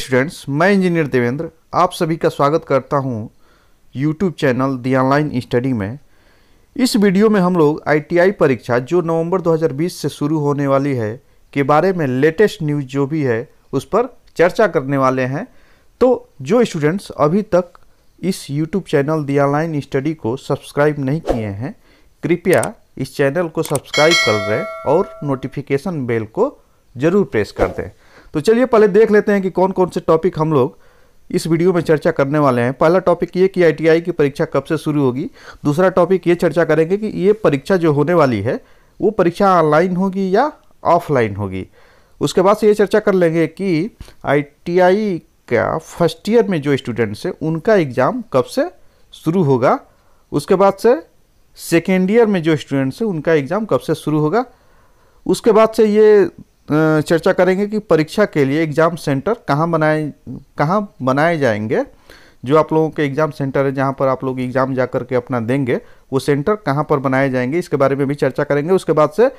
students मैं engineer Devendra आप सभी का स्वागत करता हूं YouTube channel the online study में इस वीडियो में हम लोग आईटीआई परीक्षा जो नवंबर 2020 से शुरू होने वाली है के बारे में लेटेस्ट न्यूज जो भी है उस पर चर्चा करने वाले हैं तो जो स्टूडेंट्स अभी तक इस YouTube channel the online study को सब्सक्राइब नहीं किए हैं कृपया इस चैनल को सब्सक्राइब कर दें और नोटिफिकेशन बेल को ज़रूर प्रेस कर दें तो चलिए पहले देख लेते हैं कि कौन कौन से टॉपिक हम लोग इस वीडियो में चर्चा करने वाले हैं पहला टॉपिक ये कि आईटीआई की परीक्षा कब से शुरू होगी दूसरा टॉपिक ये चर्चा करेंगे कि ये परीक्षा जो होने वाली है वो परीक्षा ऑनलाइन होगी या ऑफलाइन होगी उसके बाद से ये चर्चा कर लेंगे कि आईटीआई का फर्स्ट ईयर में जो स्टूडेंट्स हैं उनका एग्ज़ाम कब से शुरू होगा उसके बाद से सेकेंड ईयर में जो स्टूडेंट्स हैं उनका एग्ज़ाम कब से शुरू होगा उसके बाद से ये चर्चा करेंगे कि परीक्षा के लिए एग्ज़ाम सेंटर कहाँ बनाए कहाँ बनाए जाएंगे जो आप लोगों के एग्ज़ाम सेंटर है जहाँ पर आप लोग एग्ज़ाम जा करके अपना देंगे वो सेंटर कहाँ पर बनाए जाएंगे इसके बारे में भी चर्चा करेंगे उसके बाद से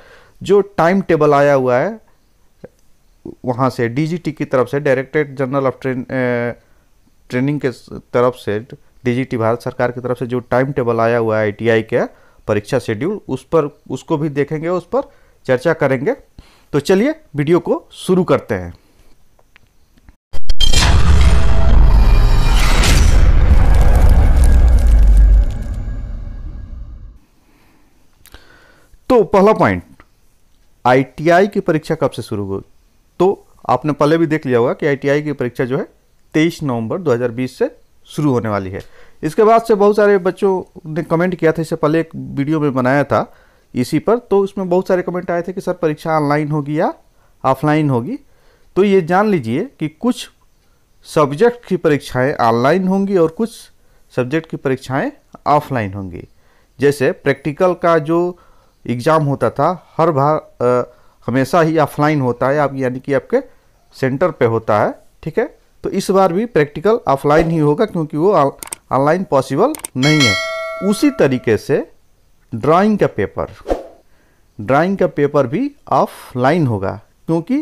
जो टाइम टेबल आया हुआ है वहाँ से डीजीटी की तरफ से directorate general of train training के तरफ से डीजीटी भारत सरकार की तरफ से जो टाइम टेबल आया हुआ है आई के परीक्षा शेड्यूल उस पर उसको भी देखेंगे उस पर चर्चा करेंगे तो चलिए वीडियो को शुरू करते हैं तो पहला पॉइंट आईटीआई की परीक्षा कब से शुरू हुई तो आपने पहले भी देख लिया होगा कि आईटीआई की परीक्षा जो है 23 नवंबर 2020 से शुरू होने वाली है इसके बाद से बहुत सारे बच्चों ने कमेंट किया था इससे पहले एक वीडियो में बनाया था इसी पर तो उसमें बहुत सारे कमेंट आए थे कि सर परीक्षा ऑनलाइन होगी या ऑफलाइन होगी तो ये जान लीजिए कि कुछ सब्जेक्ट की परीक्षाएं ऑनलाइन होंगी और कुछ सब्जेक्ट की परीक्षाएं ऑफलाइन होंगी जैसे प्रैक्टिकल का जो एग्ज़ाम होता था हर बार हमेशा ही ऑफलाइन होता है आप यानी कि आपके सेंटर पे होता है ठीक है तो इस बार भी प्रैक्टिकल ऑफलाइन ही होगा क्योंकि वो ऑनलाइन पॉसिबल नहीं है उसी तरीके से ड्राइंग का पेपर ड्राइंग का पेपर भी ऑफलाइन होगा क्योंकि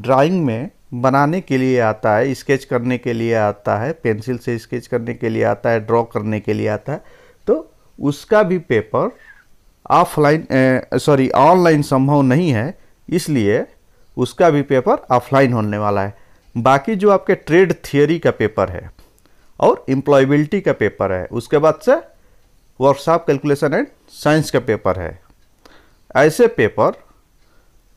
ड्राइंग में बनाने के लिए आता है स्केच करने के लिए आता है पेंसिल से स्केच करने के लिए आता है ड्रॉ करने के लिए आता है तो उसका भी पेपर ऑफलाइन सॉरी ऑनलाइन संभव नहीं है इसलिए उसका भी पेपर ऑफलाइन होने वाला है बाकी जो आपके ट्रेड थियोरी का पेपर है और एम्प्लॉयबिलिटी का पेपर है उसके बाद से वर्कशॉप कैलकुलेशन एंड साइंस का पेपर है ऐसे पेपर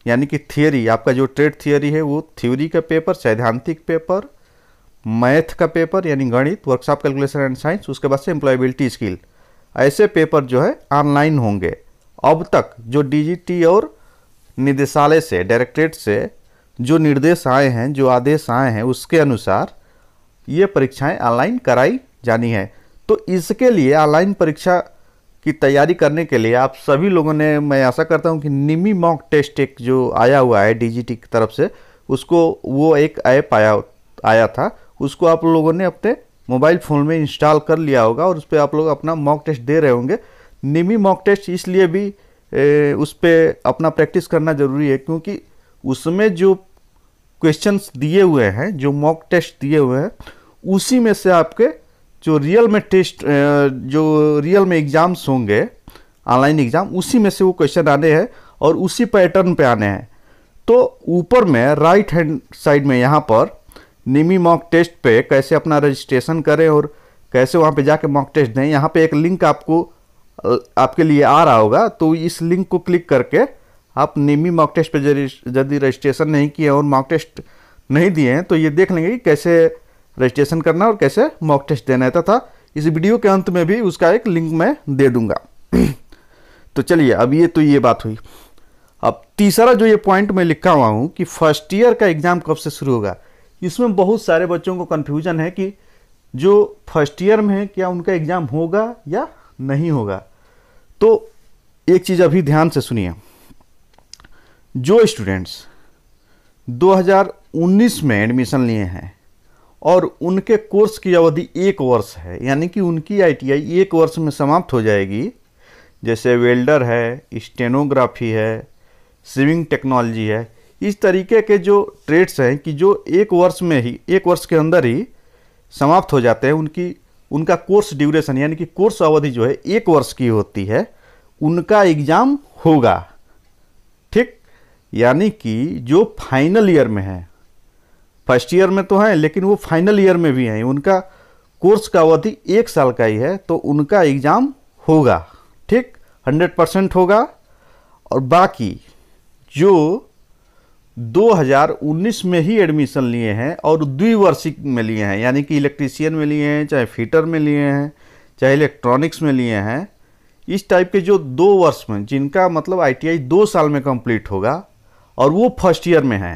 यानी कि थियोरी आपका जो ट्रेड थियोरी है वो थ्योरी का पेपर सैद्धांतिक पेपर मैथ का पेपर यानी गणित वर्कशॉप कैलकुलेशन एंड साइंस उसके बाद से एम्प्लॉयबिलिटी स्किल ऐसे पेपर जो है ऑनलाइन होंगे अब तक जो डीजीटी और निदेशालय से डायरेक्टरेट से जो निर्देश आए हैं जो आदेश आए हैं उसके अनुसार ये परीक्षाएं ऑनलाइन कराई जानी है तो इसके लिए ऑनलाइन परीक्षा की तैयारी करने के लिए आप सभी लोगों ने मैं आशा करता हूँ कि निमी मॉक टेस्ट एक जो आया हुआ है डीजीटी की तरफ से उसको वो एक ऐप आया आया था उसको आप लोगों ने अपने मोबाइल फ़ोन में इंस्टॉल कर लिया होगा और उस पर आप लोग अपना मॉक टेस्ट दे रहे होंगे निमी मॉक टेस्ट इसलिए भी ए, उस पर अपना प्रैक्टिस करना ज़रूरी है क्योंकि उसमें जो क्वेश्चंस दिए हुए हैं जो मॉक टेस्ट दिए हुए हैं उसी में से आपके जो रियल में टेस्ट जो रियल में एग्ज़ाम्स होंगे ऑनलाइन एग्ज़ाम उसी में से वो क्वेश्चन आने हैं और उसी पैटर्न पे आने हैं तो ऊपर में राइट हैंड साइड में यहाँ पर निमी मॉक टेस्ट पे कैसे अपना रजिस्ट्रेशन करें और कैसे वहाँ पे जाके मॉक टेस्ट दें यहाँ पे एक लिंक आपको आपके लिए आ रहा होगा तो इस लिंक को क्लिक करके आप निमी मॉक टेस्ट पर यदि रजिस्ट्रेशन नहीं किए और मॉक टेस्ट नहीं दिए हैं तो ये देख लेंगे कि कैसे रजिस्ट्रेशन करना और कैसे मॉक टेस्ट देना है तथा इस वीडियो के अंत में भी उसका एक लिंक मैं दे दूंगा तो चलिए अब ये तो ये बात हुई अब तीसरा जो ये पॉइंट मैं लिखा हुआ हूँ कि फर्स्ट ईयर का एग्ज़ाम कब से शुरू होगा इसमें बहुत सारे बच्चों को कन्फ्यूजन है कि जो फर्स्ट ईयर में है क्या उनका एग्ज़ाम होगा या नहीं होगा तो एक चीज़ अभी ध्यान से सुनिए जो स्टूडेंट्स 2019 में एडमिशन लिए हैं और उनके कोर्स की अवधि एक वर्ष है यानी कि उनकी आईटीआई एक वर्ष में समाप्त हो जाएगी जैसे वेल्डर है स्टेनोग्राफी है स्विमिंग टेक्नोलॉजी है इस तरीके के जो ट्रेड्स हैं कि जो एक वर्ष में ही एक वर्ष के अंदर ही समाप्त हो जाते हैं उनकी उनका कोर्स ड्यूरेशन यानी कि कोर्स अवधि जो है एक वर्ष की होती है उनका एग्ज़ाम होगा ठीक यानी कि जो फाइनल ईयर में है फर्स्ट ईयर में तो हैं लेकिन वो फाइनल ईयर में भी हैं उनका कोर्स का अवधि एक साल का ही है तो उनका एग्ज़ाम होगा ठीक हंड्रेड परसेंट होगा और बाकी जो 2019 में ही एडमिशन लिए हैं और द्विवर्षिक में लिए हैं यानी कि इलेक्ट्रीशियन में लिए हैं चाहे फीटर में लिए हैं चाहे इलेक्ट्रॉनिक्स में लिए हैं इस टाइप के जो दो वर्ष में जिनका मतलब आईटीआई दो साल में कंप्लीट होगा और वो फर्स्ट ईयर में हैं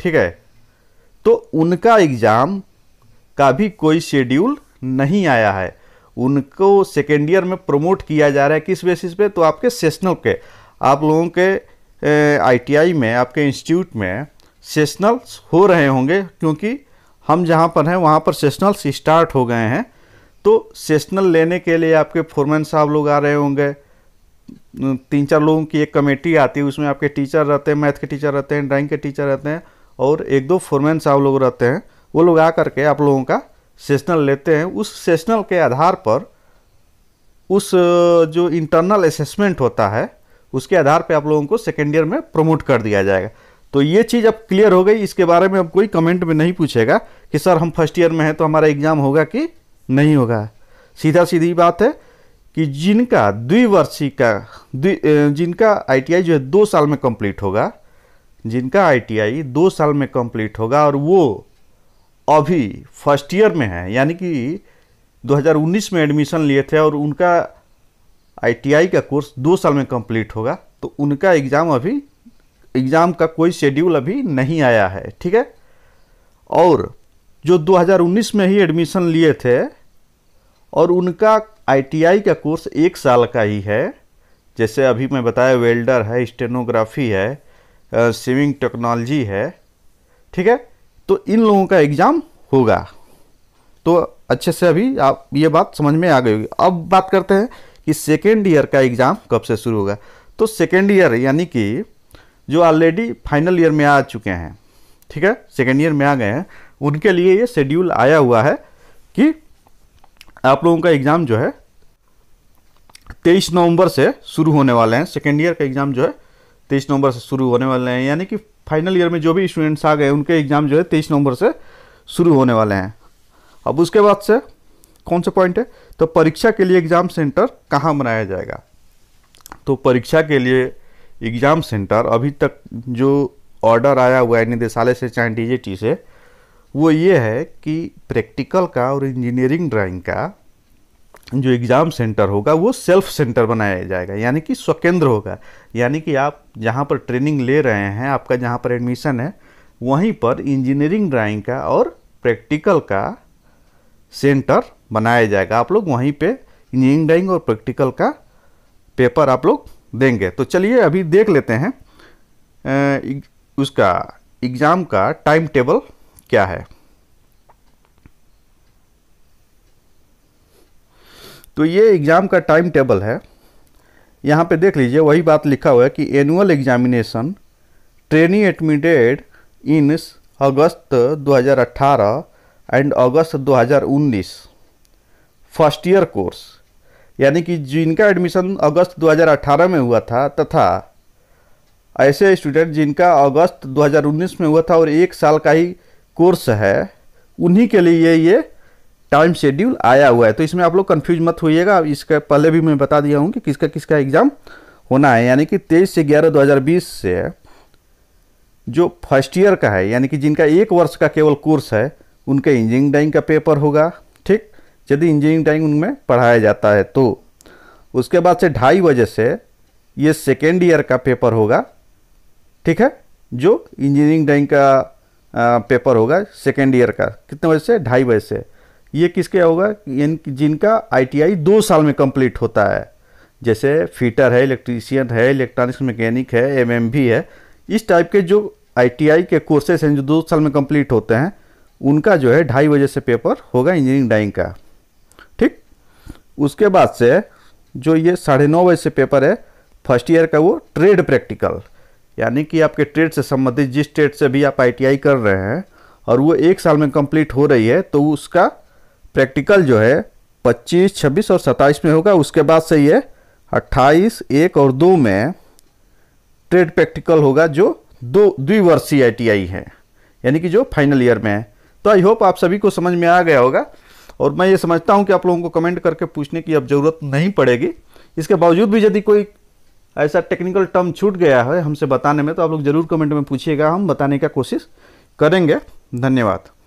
ठीक है तो उनका एग्ज़ाम का भी कोई शेड्यूल नहीं आया है उनको सेकेंड ईयर में प्रमोट किया जा रहा है किस बेसिस पे तो आपके सेशनल के आप लोगों के आईटीआई में आपके इंस्टीट्यूट में सेशनल्स हो रहे होंगे क्योंकि हम जहाँ पर हैं वहाँ पर सेशनल्स स्टार्ट हो गए हैं तो सेशनल लेने के लिए आपके फोरमैन साहब लोग आ रहे होंगे तीन चार लोगों की एक कमेटी आती है उसमें आपके टीचर रहते हैं मैथ के टीचर रहते हैं ड्राइंग के टीचर रहते हैं और एक दो फोरमैन साहब लोग रहते हैं वो लोग आ करके आप लोगों का सेशनल लेते हैं उस सेशनल के आधार पर उस जो इंटरनल असेसमेंट होता है उसके आधार पे आप लोगों को सेकेंड ईयर में प्रमोट कर दिया जाएगा तो ये चीज़ अब क्लियर हो गई इसके बारे में अब कोई कमेंट में नहीं पूछेगा कि सर हम फर्स्ट ईयर में हैं तो हमारा एग्ज़ाम होगा कि नहीं होगा सीधा सीधी बात है कि जिनका द्विवर्षीय का द्वि जिनका आईटीआई जो है दो साल में कंप्लीट होगा जिनका आईटीआई दो साल में कंप्लीट होगा और वो अभी फर्स्ट ईयर में है यानी कि 2019 में एडमिशन लिए थे और उनका आईटीआई का कोर्स दो साल में कंप्लीट होगा तो उनका एग्ज़ाम अभी एग्ज़ाम का कोई शेड्यूल अभी नहीं आया है ठीक है और जो 2019 में ही एडमिशन लिए थे और उनका आईटीआई का कोर्स एक साल का ही है जैसे अभी मैं बताया वेल्डर है स्टेनोग्राफी है सेविंग टेक्नोलॉजी है ठीक है तो इन लोगों का एग्ज़ाम होगा तो अच्छे से अभी आप ये बात समझ में आ गई होगी अब बात करते हैं कि सेकेंड ईयर का एग्ज़ाम कब से शुरू होगा तो सेकेंड ईयर यानी कि जो ऑलरेडी फाइनल ईयर में आ चुके हैं ठीक है सेकेंड ईयर में आ गए हैं उनके लिए ये शेड्यूल आया हुआ है कि आप लोगों का एग्ज़ाम जो है तेईस नवंबर से शुरू होने वाले हैं सेकेंड ईयर का एग्ज़ाम जो है तेईस नवंबर से शुरू होने वाले हैं यानी कि फाइनल ईयर में जो भी स्टूडेंट्स आ गए उनके एग्ज़ाम जो है तेईस नवंबर से शुरू होने वाले हैं अब उसके बाद से कौन सा पॉइंट है तो परीक्षा के लिए एग्ज़ाम सेंटर कहाँ बनाया जाएगा तो परीक्षा के लिए एग्ज़ाम सेंटर अभी तक जो ऑर्डर आया हुआ है निदेशालय से चाहे डी से वो ये है कि प्रैक्टिकल का और इंजीनियरिंग ड्राइंग का जो एग्ज़ाम सेंटर होगा वो सेल्फ सेंटर बनाया जाएगा यानी कि स्वकेंद्र होगा यानी कि आप जहाँ पर ट्रेनिंग ले रहे हैं आपका जहाँ पर एडमिशन है वहीं पर इंजीनियरिंग ड्राइंग का और प्रैक्टिकल का सेंटर बनाया जाएगा आप लोग वहीं पे इंजीनियरिंग ड्राइंग और प्रैक्टिकल का पेपर आप लोग देंगे तो चलिए अभी देख लेते हैं उसका एग्ज़ाम का टाइम टेबल क्या है तो ये एग्ज़ाम का टाइम टेबल है यहाँ पे देख लीजिए वही बात लिखा हुआ है कि annual examination training admitted in August 2018 and August 2019 first year course यानी कि जिनका एडमिशन अगस्त 2018 में हुआ था तथा ऐसे स्टूडेंट जिनका अगस्त 2019 में हुआ था और एक साल का ही कोर्स है उन्हीं के लिए ये टाइम शेड्यूल आया हुआ है तो इसमें आप लोग कन्फ्यूज मत होइएगा इसका पहले भी मैं बता दिया हूँ कि किसका किसका एग्ज़ाम होना है यानी कि तेईस से ग्यारह दो से जो फर्स्ट ईयर का है यानी कि जिनका एक वर्ष का केवल कोर्स है उनके इंजीनियरिंग ड्राइंग का पेपर होगा ठीक यदि इंजीनियरिंग ड्राइंग उनमें पढ़ाया जाता है तो उसके बाद से ढाई बजे से ये सेकेंड ईयर का पेपर होगा ठीक है जो इंजीनियरिंग ड्राइंग का पेपर होगा सेकेंड ईयर का कितने बजे से ढाई बजे से ये किसके होगा इन जिनका आईटीआई दो साल में कंप्लीट होता है जैसे फीटर है इलेक्ट्रीशियन है इलेक्ट्रॉनिक्स मैकेनिक है एम है इस टाइप के जो आईटीआई के कोर्सेस हैं जो दो साल में कंप्लीट होते हैं उनका जो है ढाई बजे से पेपर होगा इंजीनियरिंग डाइंग का ठीक उसके बाद से जो ये साढ़े नौ बजे से पेपर है फर्स्ट ईयर का वो ट्रेड प्रैक्टिकल यानी कि आपके ट्रेड से संबंधित जिस ट्रेड से भी आप आईटीआई कर रहे हैं और वो एक साल में कंप्लीट हो रही है तो उसका प्रैक्टिकल जो है 25, 26 और 27 में होगा उसके बाद से ये 28, एक और दो में ट्रेड प्रैक्टिकल होगा जो दो द्विवर्षीय आई है यानी कि जो फाइनल ईयर में है तो आई होप आप सभी को समझ में आ गया होगा और मैं ये समझता हूँ कि आप लोगों को कमेंट करके पूछने की अब ज़रूरत नहीं पड़ेगी इसके बावजूद भी यदि कोई ऐसा टेक्निकल टर्म छूट गया है हमसे बताने में तो आप लोग ज़रूर कमेंट में पूछिएगा हम बताने का कोशिश करेंगे धन्यवाद